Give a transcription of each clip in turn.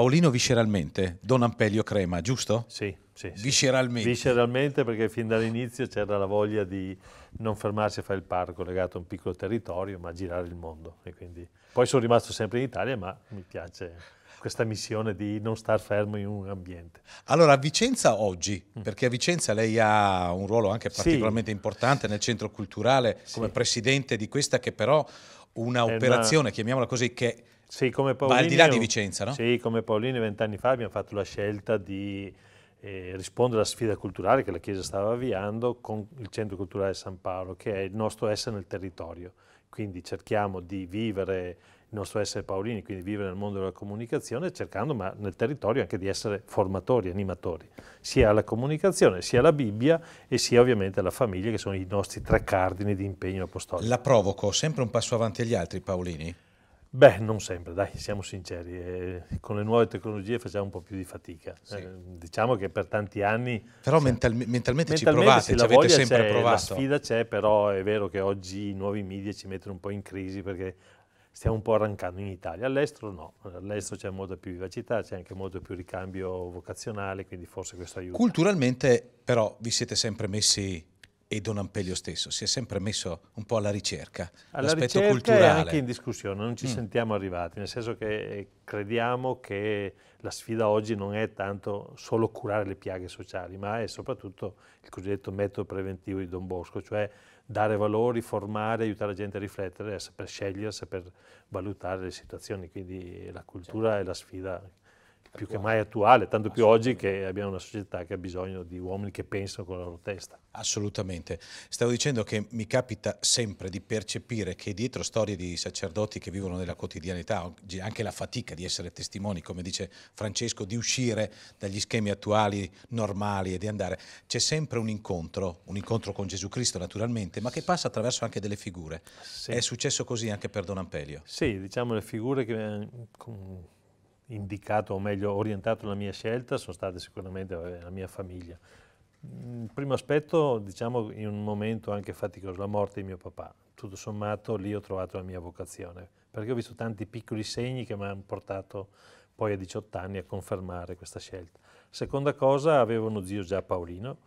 Paolino visceralmente, Don Ampelio Crema, giusto? Sì, sì, sì. Visceralmente. Visceralmente perché fin dall'inizio c'era la voglia di non fermarsi a fare il parco legato a un piccolo territorio, ma girare il mondo. Quindi... Poi sono rimasto sempre in Italia, ma mi piace questa missione di non star fermo in un ambiente. Allora, a Vicenza oggi, perché a Vicenza lei ha un ruolo anche particolarmente sì. importante nel centro culturale come sì. presidente di questa che però una operazione, una... chiamiamola così, che sì, come Paolini, Va al di là di Vicenza, no? Sì, come Paolini vent'anni fa abbiamo fatto la scelta di eh, rispondere alla sfida culturale che la Chiesa stava avviando con il Centro Culturale San Paolo, che è il nostro essere nel territorio. Quindi cerchiamo di vivere il nostro essere paolini, quindi vivere nel mondo della comunicazione, cercando ma nel territorio anche di essere formatori, animatori, sia alla comunicazione, sia alla Bibbia e sia ovviamente alla famiglia, che sono i nostri tre cardini di impegno apostolico. La provoco sempre un passo avanti agli altri, Paolini? Beh, non sempre, dai, siamo sinceri, eh, con le nuove tecnologie facciamo un po' più di fatica. Sì. Eh, diciamo che per tanti anni... Però cioè, mental, mentalmente, mentalmente ci provate, ci avete sempre provato. La sfida c'è, però è vero che oggi i nuovi media ci mettono un po' in crisi perché stiamo un po' arrancando in Italia, all'estero no, all'estero c'è molta più vivacità, c'è anche molto più ricambio vocazionale, quindi forse questo aiuta. Culturalmente però vi siete sempre messi e Don Ampelio stesso si è sempre messo un po' alla ricerca, alla ricerca culturale. anche in discussione, non ci mm. sentiamo arrivati, nel senso che eh, crediamo che la sfida oggi non è tanto solo curare le piaghe sociali, ma è soprattutto il cosiddetto metodo preventivo di Don Bosco, cioè dare valori, formare, aiutare la gente a riflettere, a saper scegliere, a saper valutare le situazioni, quindi la cultura certo. è la sfida più che mai attuale, tanto più oggi che abbiamo una società che ha bisogno di uomini che pensano con la loro testa. Assolutamente. Stavo dicendo che mi capita sempre di percepire che dietro storie di sacerdoti che vivono nella quotidianità, anche la fatica di essere testimoni, come dice Francesco, di uscire dagli schemi attuali normali e di andare, c'è sempre un incontro, un incontro con Gesù Cristo naturalmente, ma che passa attraverso anche delle figure. Sì. È successo così anche per Don Ampelio. Sì, diciamo le figure che... Mm, indicato o meglio orientato la mia scelta sono state sicuramente la mia famiglia. Il mm, primo aspetto, diciamo in un momento anche faticoso, la morte di mio papà. Tutto sommato lì ho trovato la mia vocazione, perché ho visto tanti piccoli segni che mi hanno portato poi a 18 anni a confermare questa scelta. Seconda cosa, avevo uno zio già Paolino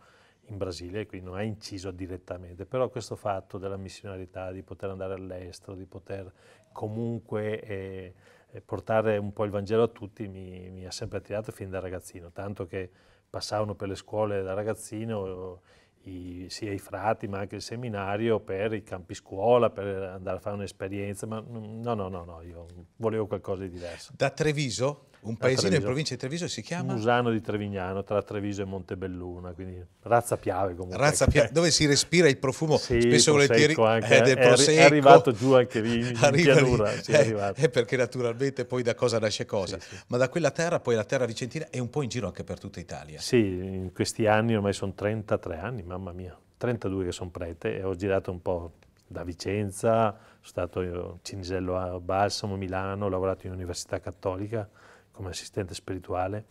in Brasile, quindi non ha inciso direttamente, però questo fatto della missionarietà, di poter andare all'estero, di poter comunque... Eh, portare un po' il Vangelo a tutti mi, mi ha sempre attirato fin da ragazzino, tanto che passavano per le scuole da ragazzino i, sia i frati ma anche il seminario per i campi scuola, per andare a fare un'esperienza, ma no, no, no, no, io volevo qualcosa di diverso. Da Treviso un paesino in provincia di Treviso si chiama? Musano di Trevignano, tra Treviso e Montebelluna, quindi razza piave comunque. Razza piave, dove si respira il profumo sì, spesso volentieri anche, eh, del prosecco. È arrivato giù anche lì, in pianura. Lì, è, è, eh, eh, perché naturalmente poi da cosa nasce cosa. Sì, sì. Ma da quella terra, poi la terra vicentina è un po' in giro anche per tutta Italia. Sì, in questi anni ormai sono 33 anni, mamma mia, 32 che sono prete e ho girato un po' da Vicenza, sono stato a Cinisello a Balsamo, Milano, ho lavorato in Università Cattolica come assistente spirituale,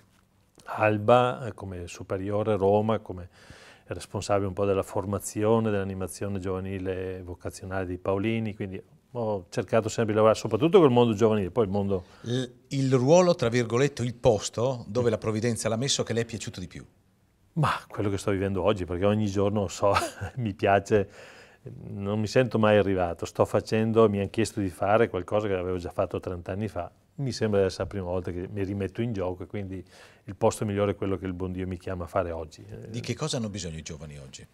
Alba eh, come superiore, Roma come responsabile un po' della formazione, dell'animazione giovanile vocazionale di Paolini, quindi ho cercato sempre di lavorare soprattutto col mondo giovanile, poi il mondo... Il, il ruolo, tra virgolette, il posto dove la provvidenza l'ha messo che le è piaciuto di più? Ma quello che sto vivendo oggi, perché ogni giorno so, mi piace non mi sento mai arrivato, sto facendo, mi hanno chiesto di fare qualcosa che avevo già fatto 30 anni fa, mi sembra di essere la prima volta che mi rimetto in gioco e quindi il posto migliore è quello che il buon Dio mi chiama a fare oggi. Di che cosa hanno bisogno i giovani oggi?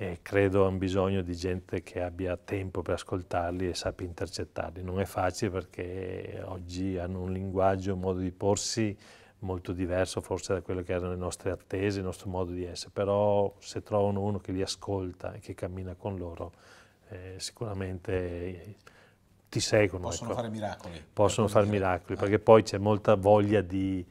E credo hanno bisogno di gente che abbia tempo per ascoltarli e sappia intercettarli. Non è facile perché oggi hanno un linguaggio, un modo di porsi molto diverso forse da quello che erano le nostre attese, il nostro modo di essere, però se trovano uno che li ascolta e che cammina con loro, eh, sicuramente ti seguono. Possono ecco. fare miracoli. Possono fare miracoli, ah. perché poi c'è molta voglia di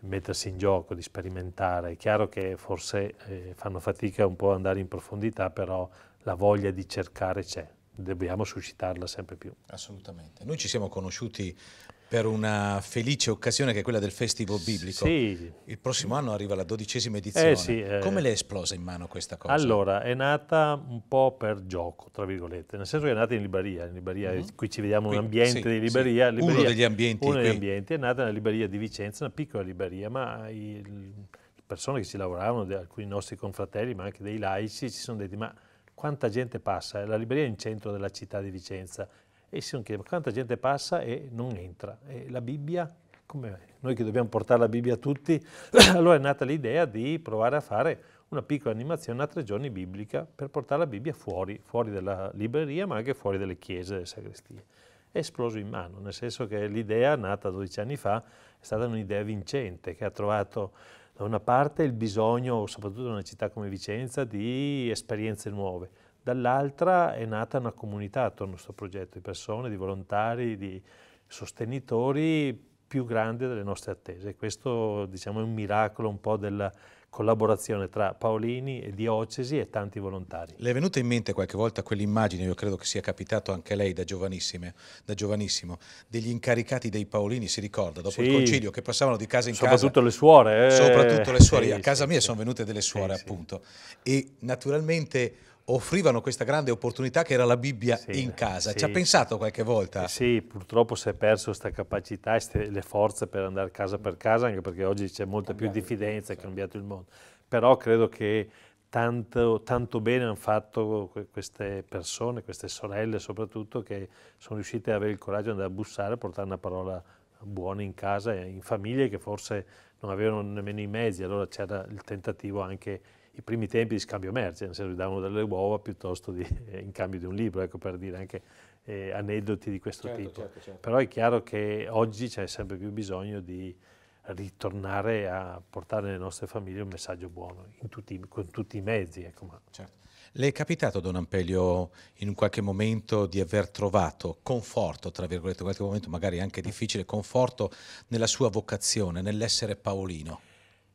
mettersi in gioco, di sperimentare. È chiaro che forse eh, fanno fatica un po' ad andare in profondità, però la voglia di cercare c'è dobbiamo suscitarla sempre più. Assolutamente. Noi ci siamo conosciuti per una felice occasione che è quella del Festival Biblico. Sì. Il prossimo anno arriva la dodicesima eh, edizione. Eh sì, eh. Come le è esplosa in mano questa cosa? Allora, è nata un po' per gioco, tra virgolette, nel senso che è nata in libreria. In libreria mm -hmm. Qui ci vediamo qui, un ambiente sì, di libreria, sì. libreria. Uno degli ambienti. Uno degli ambienti. È nata nella libreria di Vicenza, una piccola libreria, ma le persone che ci lavoravano, alcuni nostri confratelli, ma anche dei laici, ci sono detti ma quanta gente passa? La libreria è in centro della città di Vicenza e si sono chiede quanta gente passa e non entra. E la Bibbia, come noi che dobbiamo portare la Bibbia a tutti, allora è nata l'idea di provare a fare una piccola animazione a tre giorni biblica per portare la Bibbia fuori, fuori dalla libreria ma anche fuori dalle chiese, dalle sagrestie. È esploso in mano, nel senso che l'idea nata 12 anni fa è stata un'idea vincente che ha trovato da una parte il bisogno, soprattutto in una città come Vicenza, di esperienze nuove, Dall'altra è nata una comunità attorno a questo progetto di persone, di volontari, di sostenitori più grande delle nostre attese. Questo diciamo, è un miracolo un po' della collaborazione tra Paolini e Diocesi e tanti volontari. Le è venuta in mente qualche volta quell'immagine, io credo che sia capitato anche a lei da, da giovanissimo, degli incaricati dei Paolini, si ricorda, dopo sì. il concilio, che passavano di casa in soprattutto casa. Le suore, eh. Soprattutto le suore. Soprattutto le suore, a casa sì, mia sì. sono venute delle suore appunto. E naturalmente offrivano questa grande opportunità che era la Bibbia sì, in casa. Sì. Ci ha pensato qualche volta? Sì, purtroppo si è perso questa capacità e le forze per andare casa per casa, anche perché oggi c'è molta più diffidenza, è cambiato il mondo. Però credo che tanto, tanto bene hanno fatto queste persone, queste sorelle soprattutto, che sono riuscite ad avere il coraggio di andare a bussare, a portare una parola buona in casa, in famiglie che forse non avevano nemmeno i mezzi, allora c'era il tentativo anche i primi tempi di scambio merci, nel senso che davano delle uova piuttosto di, eh, in cambio di un libro, ecco per dire anche eh, aneddoti di questo certo, tipo. Certo, certo. Però è chiaro che oggi c'è sempre più bisogno di ritornare a portare nelle nostre famiglie un messaggio buono, tutti, con tutti i mezzi. Ecco. Certo. Le è capitato, Don Ampelio, in un qualche momento di aver trovato conforto, tra virgolette, in qualche momento magari anche difficile, conforto nella sua vocazione, nell'essere paolino?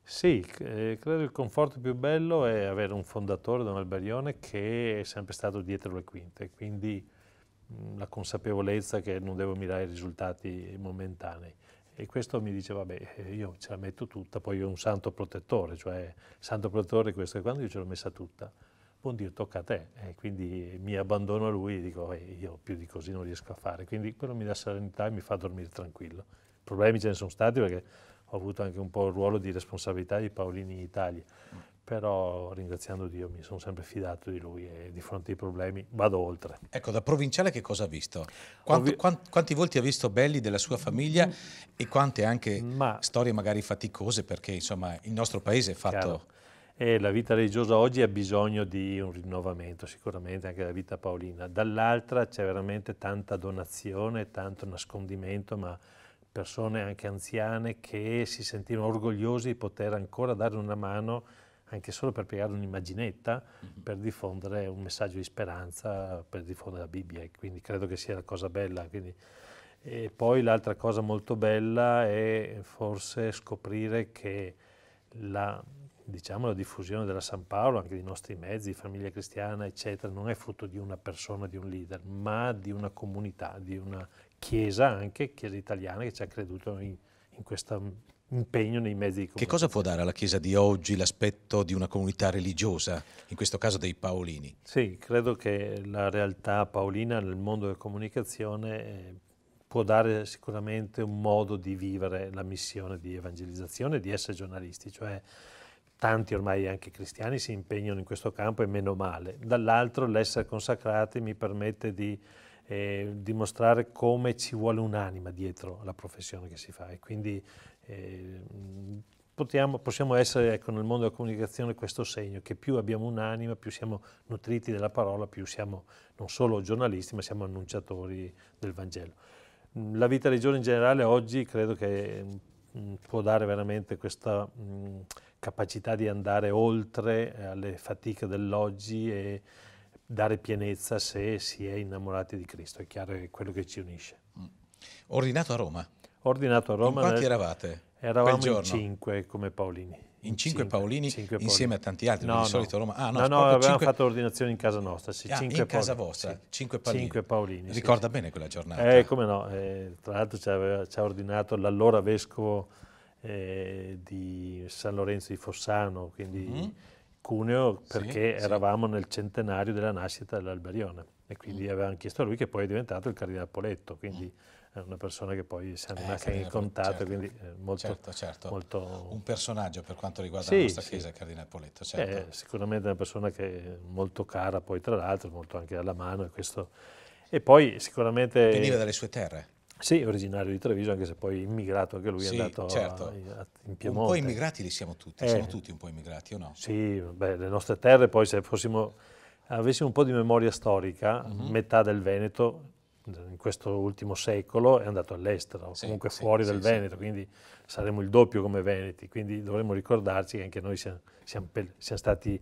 Sì, eh, credo il conforto più bello è avere un fondatore, Don Alberione, che è sempre stato dietro le quinte, quindi mm, la consapevolezza che non devo mirare i risultati momentanei. E questo mi dice, vabbè, eh, io ce la metto tutta, poi ho un santo protettore, cioè santo protettore questo è quando io ce l'ho messa tutta, buon Dio, tocca a te. E eh, quindi mi abbandono a lui e dico, io più di così non riesco a fare. Quindi quello mi dà serenità e mi fa dormire tranquillo. Problemi ce ne sono stati perché ho avuto anche un po' il ruolo di responsabilità di Paolini in Italia, però ringraziando Dio mi sono sempre fidato di lui e di fronte ai problemi vado oltre. Ecco, da provinciale che cosa ha visto? Quanto, vi... quanti, quanti volti ha visto belli della sua famiglia mm. e quante anche Ma... storie magari faticose perché insomma il nostro paese è fatto... Chiaro. E la vita religiosa oggi ha bisogno di un rinnovamento, sicuramente anche la vita paolina. Dall'altra c'è veramente tanta donazione, tanto nascondimento, ma persone anche anziane che si sentivano orgogliosi di poter ancora dare una mano anche solo per piegare un'immaginetta, mm-hmm. per diffondere un messaggio di speranza, per diffondere la Bibbia, e quindi credo che sia la cosa bella. Quindi. E poi l'altra cosa molto bella è forse scoprire che la, diciamo, la diffusione della San Paolo, anche dei nostri mezzi, famiglia cristiana, eccetera, non è frutto di una persona, di un leader, ma di una comunità, di una Chiesa anche, Chiesa italiana, che ci ha creduto in, in questo impegno nei mezzi di comunicazione. Che cosa può dare alla Chiesa di oggi l'aspetto di una comunità religiosa, in questo caso dei paolini? Sì, credo che la realtà paolina nel mondo della comunicazione eh, può dare sicuramente un modo di vivere la missione di evangelizzazione e di essere giornalisti, cioè tanti ormai anche cristiani si impegnano in questo campo e meno male. Dall'altro l'essere consacrati mi permette di eh, dimostrare come ci vuole un'anima dietro la professione che si fa e quindi eh, potiamo, possiamo essere ecco, nel mondo della comunicazione questo segno che più abbiamo un'anima, più siamo nutriti della parola, più siamo non solo giornalisti ma siamo annunciatori del Vangelo. Mm, la vita religiosa in generale oggi credo che mm, mm, può dare veramente questa mh, capacità di andare oltre eh, alle fatiche dell'oggi e dare pienezza se si è innamorati di Cristo, è chiaro che è quello che ci unisce. Mm. Ordinato a Roma? Ordinato a Roma. In quanti eravate? Eravamo in cinque come Paolini. In, in cinque, cinque Paolini insieme a tanti altri, no, di solito a Roma. Ah, no, no, no avevamo cinque... fatto ordinazione in casa nostra. Sì, ah, cinque in casa vostra, sì. cinque Paolini. Cinque Paolini Ricorda bene quella giornata. Eh, come no, eh, tra l'altro ci, ha ordinato l'allora vescovo eh, di San Lorenzo di Fossano, quindi... Mm Cuneo perché sì, eravamo sì. nel centenario della nascita dell'Alberione e quindi mm. avevano chiesto a lui che poi è diventato il cardinale Poletto, quindi mm. è una persona che poi si è eh, in contatto, certo, quindi eh, molto, certo, certo. molto, Un personaggio per quanto riguarda sì, la nostra chiesa, il cardinale Poletto, certo. Eh, è sicuramente una persona che è molto cara poi tra l'altro, molto anche alla mano e questo... E poi sicuramente... Veniva dalle sue terre? Sì, originario di Treviso, anche se poi immigrato, anche lui sì, è andato certo. a, in Piemonte. Un po' immigrati li siamo tutti, eh. siamo tutti un po' immigrati o no? Sì, beh, le nostre terre poi se fossimo, avessimo un po' di memoria storica, uh-huh. metà del Veneto in questo ultimo secolo è andato all'estero, sì, comunque sì, fuori dal Veneto, quindi saremo il doppio come Veneti, quindi dovremmo ricordarci che anche noi siamo, siamo, siamo stati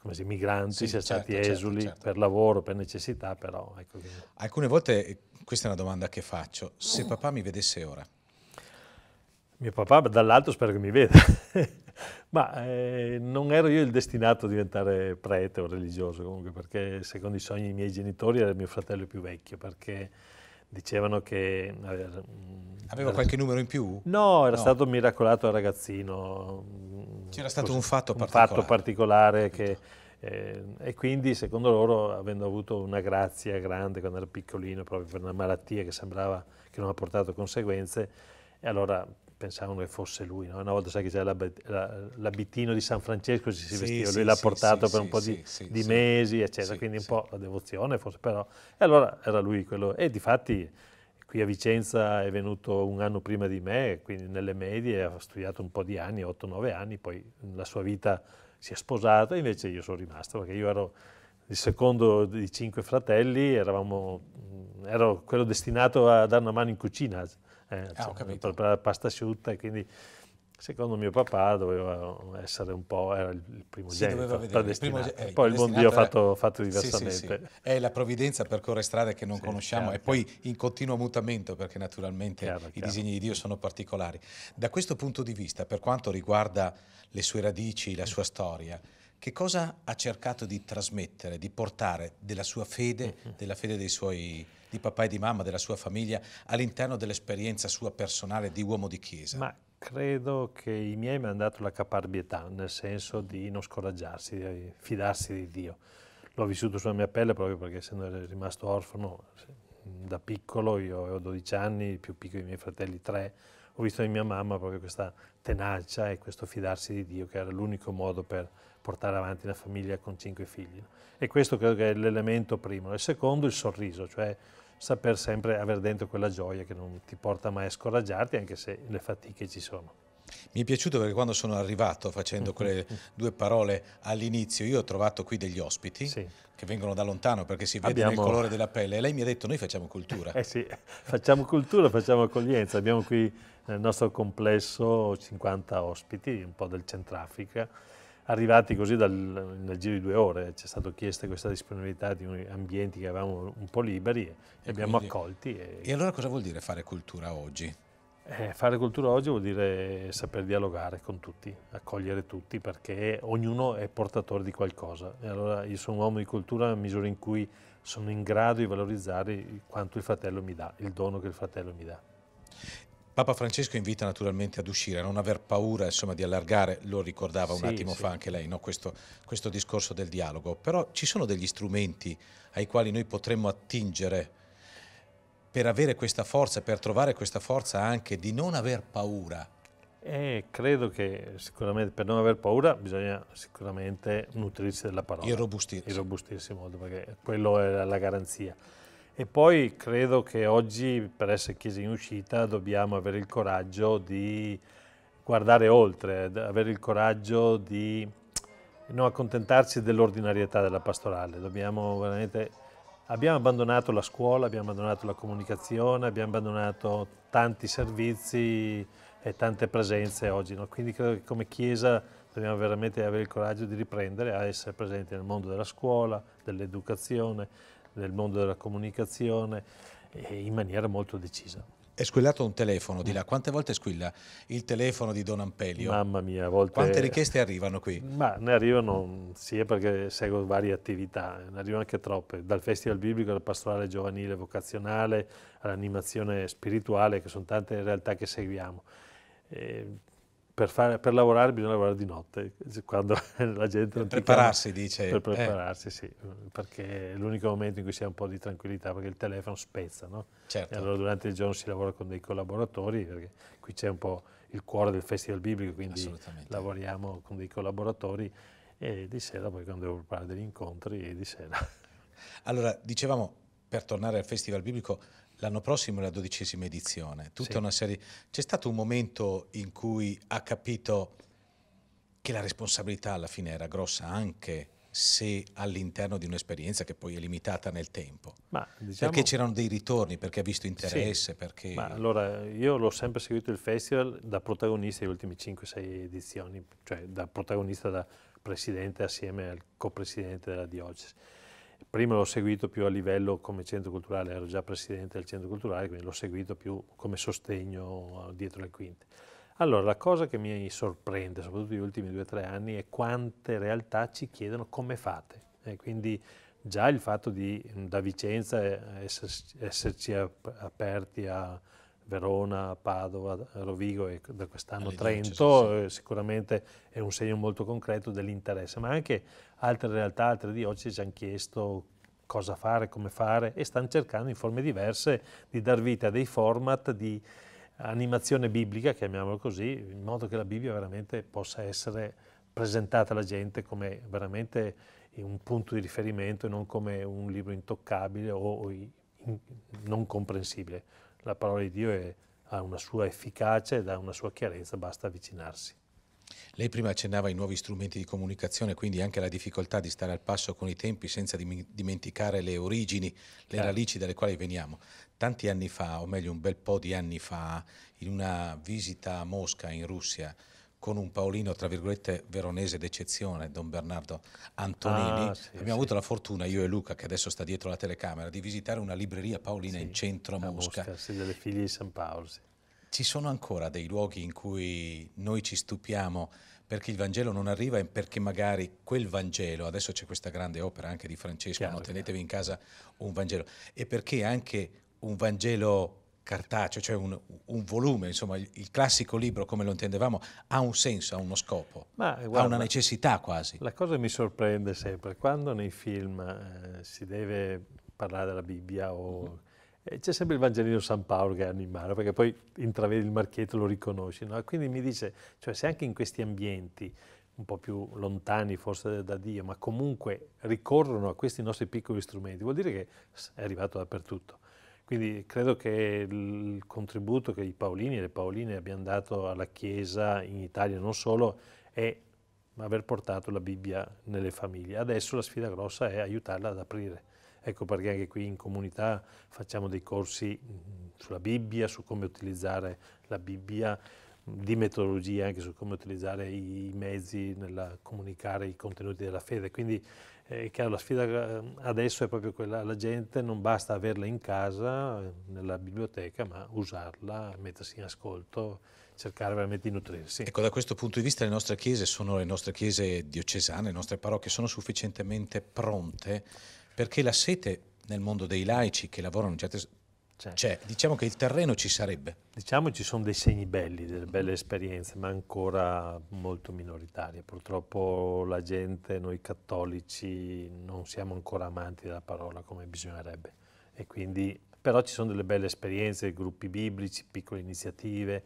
come se migranti, siamo certo, stati certo, esuli certo, per lavoro, per necessità, però... Ecco, Alcune volte questa è una domanda che faccio, se mm. papà mi vedesse ora? Mio papà dall'alto spero che mi veda, ma eh, non ero io il destinato a diventare prete o religioso comunque, perché secondo i sogni dei miei genitori era mio fratello più vecchio, perché dicevano che... Mm, aveva, aveva qualche numero in più? No, era no. stato miracolato da ragazzino. C'era stato un fatto un particolare. Un fatto particolare che eh, e quindi secondo loro, avendo avuto una grazia grande quando era piccolino, proprio per una malattia che sembrava che non ha portato conseguenze, e allora pensavano che fosse lui. No? Una volta sai che c'era l'abitino di San Francesco, ci si sì, vestiva, sì, lui l'ha sì, portato per un po' di, di mesi, eccetera, quindi un po' la devozione forse, però... E allora era lui quello, e difatti qui a Vicenza è venuto un anno prima di me, quindi nelle medie, ha studiato un po' di anni, 8-9 anni, poi la sua vita si è sposata, invece io sono rimasto perché io ero il secondo di cinque fratelli, eravamo, mm, ero quello destinato a dare una mano in cucina eh, ah, cioè, per, per la pasta asciutta quindi Secondo mio papà doveva essere un po', era il primo sì, genito, il primo, eh, poi il buon Dio ha fatto, fatto, diversamente. Sì, sì, è la provvidenza percorre strade che non conosciamo chiaro, e poi chiaro. in continuo mutamento perché naturalmente chiaro, i disegni di Dio sono particolari. Da questo punto di vista, per quanto riguarda le sue radici, la sua storia, che cosa ha cercato di trasmettere, di portare della sua fede, della fede dei suoi, di papà e di mamma, della sua famiglia, all'interno dell'esperienza sua personale di uomo di chiesa? Ma Credo che i miei mi hanno dato la caparbietà, nel senso di non scoraggiarsi, di fidarsi di Dio. L'ho vissuto sulla mia pelle proprio perché essendo rimasto orfano da piccolo, io avevo 12 anni, più piccoli i miei fratelli 3, ho visto in mia mamma proprio questa tenacia e questo fidarsi di Dio che era l'unico modo per portare avanti una famiglia con cinque figli. E questo credo che è l'elemento primo. Il secondo il sorriso, cioè saper sempre avere dentro quella gioia che non ti porta mai a scoraggiarti anche se le fatiche ci sono. Mi è piaciuto perché quando sono arrivato facendo mhm. quelle due parole all'inizio, io ho trovato qui degli ospiti sì. che vengono da lontano perché si vede abbiamo... il colore della pelle e lei mi ha detto noi facciamo cultura. Eh sì, facciamo cultura, facciamo accoglienza. Abbiamo qui nel nostro complesso 50 ospiti, un po' del Centrafrica arrivati così dal, nel giro di due ore, ci è stata chiesta questa disponibilità di ambienti che avevamo un po' liberi e, e abbiamo quindi, accolti. E, e allora cosa vuol dire fare cultura oggi? Eh, fare cultura oggi vuol dire saper dialogare con tutti, accogliere tutti, perché ognuno è portatore di qualcosa. E allora io sono un uomo di cultura a misura in cui sono in grado di valorizzare quanto il fratello mi dà, il dono che il fratello mi dà. Papa Francesco invita naturalmente ad uscire, a non aver paura insomma, di allargare, lo ricordava un sì, attimo sì. fa anche lei, no? questo, questo, discorso del dialogo, però ci sono degli strumenti ai quali noi potremmo attingere per avere questa forza, per trovare questa forza anche di non aver paura. E credo che sicuramente per non aver paura bisogna sicuramente nutrirsi della parola. Irrobustirsi. Irrobustirsi molto, perché quello è la garanzia. E poi credo che oggi, per essere chiesa in uscita, dobbiamo avere il coraggio di guardare oltre, avere il coraggio di non accontentarci dell'ordinarietà della pastorale. Dobbiamo veramente... Abbiamo abbandonato la scuola, abbiamo abbandonato la comunicazione, abbiamo abbandonato tanti servizi e tante presenze oggi. No? Quindi credo che come Chiesa dobbiamo veramente avere il coraggio di riprendere a essere presenti nel mondo della scuola, dell'educazione, del mondo della comunicazione eh, in maniera molto decisa. È squillato un telefono di là, quante volte squilla il telefono di Don Ampelio? Mamma mia, a volte... Quante richieste arrivano qui? Ma ne arrivano, sia perché seguo varie attività, ne arrivano anche troppe, dal Festival Biblico alla Pastorale Giovanile Vocazionale, all'animazione spirituale, che sono tante realtà che seguiamo. Eh, per, fare, per, lavorare bisogna lavorare di notte, quando la gente non prepararsi, chiama, dice. Per eh. prepararsi, eh. sì, perché è l'unico momento in cui si ha un po' di tranquillità, perché il telefono spezza, no? Certo. E allora durante il giorno si lavora con dei collaboratori, perché qui c'è un po' il cuore del Festival Biblico, quindi lavoriamo con dei collaboratori e di sera poi quando devo preparare degli incontri, e di sera. Allora, dicevamo, per tornare al Festival Biblico, L'anno prossimo è la dodicesima edizione, tutta sì. una serie. C'è stato un momento in cui ha capito che la responsabilità alla fine era grossa anche se all'interno di un'esperienza che poi è limitata nel tempo. Ma, diciamo, perché c'erano dei ritorni, perché ha visto interesse, sì, perché... Ma allora, io l'ho sempre seguito il festival da protagonista delle ultime 5-6 edizioni, cioè da protagonista, da presidente assieme al copresidente della diocesi prima l'ho seguito più a livello come centro culturale, ero già presidente del centro culturale, quindi l'ho seguito più come sostegno dietro le quinte. Allora, la cosa che mi sorprende, soprattutto negli ultimi due o tre anni, è quante realtà ci chiedono come fate. E quindi già il fatto di da Vicenza eh, esserci aperti a Verona, Padova, Rovigo e da quest'anno Trento, 10, sì, eh, sicuramente è un segno molto concreto dell'interesse, ma anche altre realtà, altre diocesi ci hanno chiesto cosa fare, come fare e stanno cercando in forme diverse di dar vita a dei format di animazione biblica, chiamiamolo così, in modo che la Bibbia veramente possa essere presentata alla gente come veramente un punto di riferimento e non come un libro intoccabile o non comprensibile la parola di Dio è, ha una sua efficacia ed ha una sua chiarezza, basta avvicinarsi. Lei prima accennava ai nuovi strumenti di comunicazione, quindi anche alla difficoltà di stare al passo con i tempi senza dimenticare le origini, le certo. radici dalle quali veniamo. Tanti anni fa, o meglio un bel po' di anni fa, in una visita a Mosca in Russia, con un Paolino, tra virgolette, veronese d'eccezione, Don Bernardo Antonini. Ah, sì, Abbiamo sì. avuto la fortuna, io e Luca, che adesso sta dietro la telecamera, di visitare una libreria paolina sì, in centro a Mosca. Mosca sì, delle figlie di San Paolo. Ci sono ancora dei luoghi in cui noi ci stupiamo perché il Vangelo non arriva e perché magari quel Vangelo, adesso c'è questa grande opera anche di Francesco, chiaro, no? tenetevi chiaro. in casa un Vangelo, e perché anche un Vangelo cartaceo, cioè un, un volume, insomma, il, il, classico libro come lo intendevamo ha un senso, ha uno scopo, Ma, guarda, ha una necessità quasi. La cosa mi sorprende sempre, quando nei film eh, si deve parlare della Bibbia o... Mm-hmm. Eh, c'è sempre il Vangelino San Paolo che è in mano, perché poi intravedi il marchetto e lo riconosci. No? Quindi mi dice, cioè, se anche in questi ambienti un po' più lontani forse da Dio, ma comunque ricorrono a questi nostri piccoli strumenti, vuol dire che è arrivato dappertutto. Quindi credo che il contributo che i Paolini e le Paoline abbiano dato alla Chiesa in Italia, non solo, è aver portato la Bibbia nelle famiglie. Adesso la sfida grossa è aiutarla ad aprire. Ecco perché anche qui in comunità facciamo dei corsi sulla Bibbia, su come utilizzare la Bibbia, di metodologia anche su come utilizzare i mezzi nel comunicare i contenuti della fede. Quindi eh, chiaro, la sfida eh, adesso è proprio quella, la gente non basta averla in casa, nella biblioteca, ma usarla, mettersi in ascolto, cercare veramente di nutrirsi. Ecco, da questo punto di vista le nostre chiese sono le nostre chiese diocesane, le nostre parrocchie sono sufficientemente pronte perché la sete nel mondo dei laici che lavorano in certe cioè, cioè, diciamo che il terreno ci sarebbe. Diciamo ci sono dei segni belli, delle belle esperienze, ma ancora molto minoritarie. Purtroppo la gente, noi cattolici, non siamo ancora amanti della parola come bisognerebbe. E quindi, però ci sono delle belle esperienze, gruppi biblici, piccole iniziative,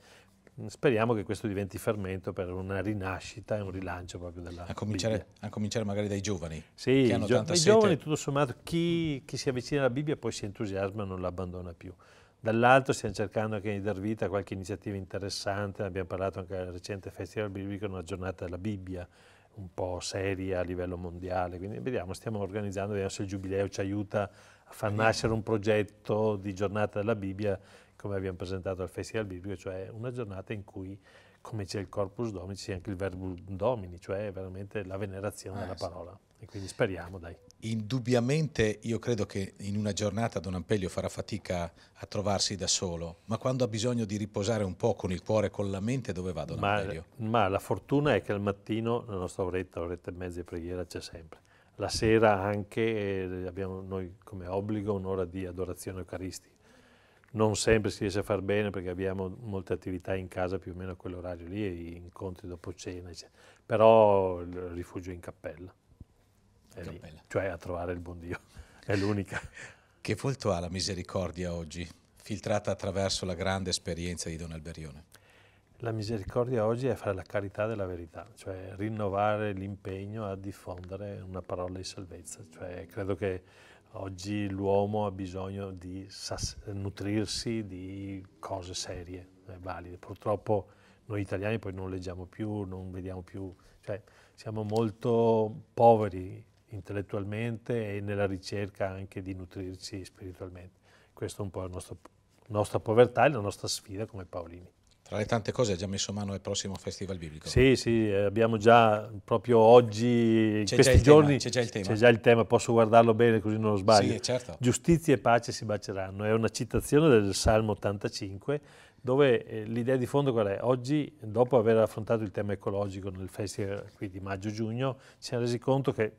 speriamo che questo diventi fermento per una rinascita e un rilancio proprio della a cominciare, a cominciare magari dai giovani. Sì, che hanno gio tanta i sete. giovani tutto sommato, chi, chi, si avvicina alla Bibbia poi si entusiasma e non l'abbandona più. Dall'altro stiamo cercando anche di dar vita a qualche iniziativa interessante, abbiamo parlato anche al recente Festival Biblico, una giornata della Bibbia un po' seria a livello mondiale, quindi vediamo, stiamo organizzando, vediamo se il Giubileo ci aiuta a far nascere un progetto di giornata della Bibbia come abbiamo presentato al Festival Biblico, cioè una giornata in cui come c'è il corpus domini, c'è anche il verbum domini, cioè veramente la venerazione ah, della esatto. parola. E quindi speriamo, dai. Indubbiamente io credo che in una giornata Don Ampelio farà fatica a trovarsi da solo, ma quando ha bisogno di riposare un po' con il cuore e con la mente, dove va Don ma, Ampelio? Ma la fortuna è che al mattino la nostra oretta, oretta e mezza di preghiera c'è sempre. La sera anche eh, abbiamo noi come obbligo un'ora di adorazione eucaristica non sempre si riesce a far bene perché abbiamo molte attività in casa più o meno a quell'orario lì, incontri dopo cena, eccetera. però il rifugio in cappella, è lì, cappella. cioè a trovare il buon Dio, è l'unica. Che volto ha la misericordia oggi, filtrata attraverso la grande esperienza di Don Alberione? La misericordia oggi è fare la carità della verità, cioè rinnovare l'impegno a diffondere una parola di salvezza, cioè credo che Oggi l'uomo ha bisogno di nutrirsi di cose serie e valide. Purtroppo noi italiani poi non leggiamo più, non vediamo più, cioè siamo molto poveri intellettualmente e nella ricerca anche di nutrirci spiritualmente. Questo è un po' la nostra, nostra povertà e la nostra sfida come paolini. Tra le tante cose ha già messo mano al prossimo Festival Biblico. Sì, sì, abbiamo già proprio oggi, in questi giorni, tema, c'è, già il tema. c'è già il tema, posso guardarlo bene così non lo sbaglio. Sì, certo. Giustizia e pace si baceranno, è una citazione del Salmo 85 dove eh, l'idea di fondo qual è? Oggi, dopo aver affrontato il tema ecologico nel festival di maggio-giugno, ci siamo resi conto che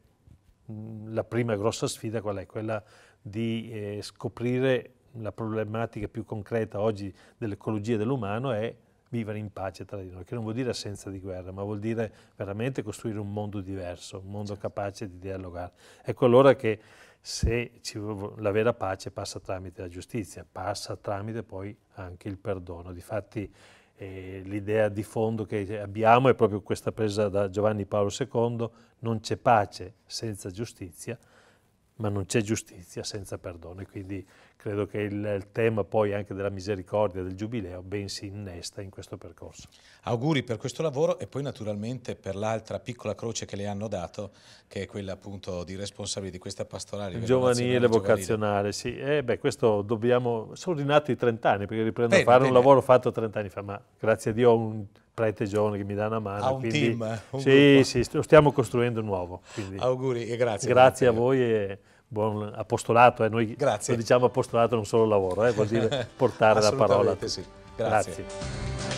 mm, la prima grossa sfida qual è? Quella di eh, scoprire la problematica più concreta oggi dell'ecologia dell'umano è vivere in pace tra di noi, che non vuol dire assenza di guerra, ma vuol dire veramente costruire un mondo diverso, un mondo certo. capace di dialogare. Ecco allora che se ci, la vera pace passa tramite la giustizia, passa tramite poi anche il perdono. Difatti eh, l'idea di fondo che abbiamo è proprio questa presa da Giovanni Paolo II, non c'è pace senza giustizia, ma non c'è giustizia senza perdono. E quindi credo che il, tema poi anche della misericordia del Giubileo ben si innesta in questo percorso. Auguri per questo lavoro e poi naturalmente per l'altra piccola croce che le hanno dato, che è quella appunto di responsabile di questa pastorale. Giovanile, vocazionale, sì. E eh, beh, questo dobbiamo... Sono rinati i 30 anni, perché riprendo bene, a fare bene. un lavoro fatto 30 anni fa, ma grazie a Dio ho un prete giovane che mi dà una mano. Ha un quindi, team. Eh, un sì, sì, lo stiamo costruendo nuovo. Quindi, auguri e grazie. Grazie a voi e buon apostolato. Eh. Noi grazie. diciamo apostolato non solo lavoro, eh, vuol dire portare la parola. Sì. Grazie. grazie.